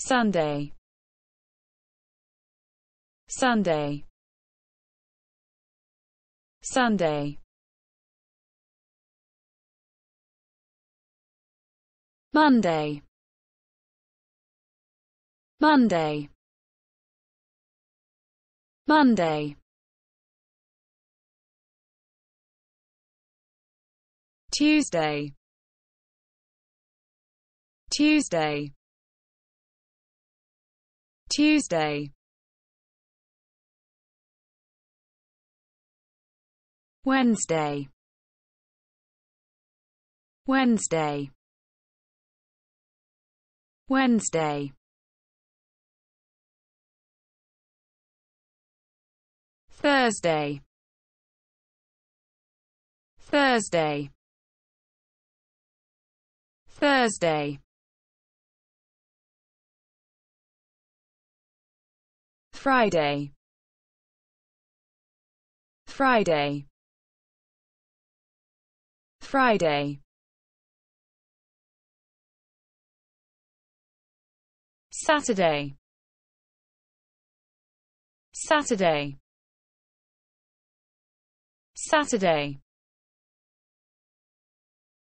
Sunday Sunday Sunday Monday Monday Monday Tuesday Tuesday Tuesday Wednesday Wednesday Wednesday Thursday Thursday Thursday Friday Friday Friday Saturday Saturday Saturday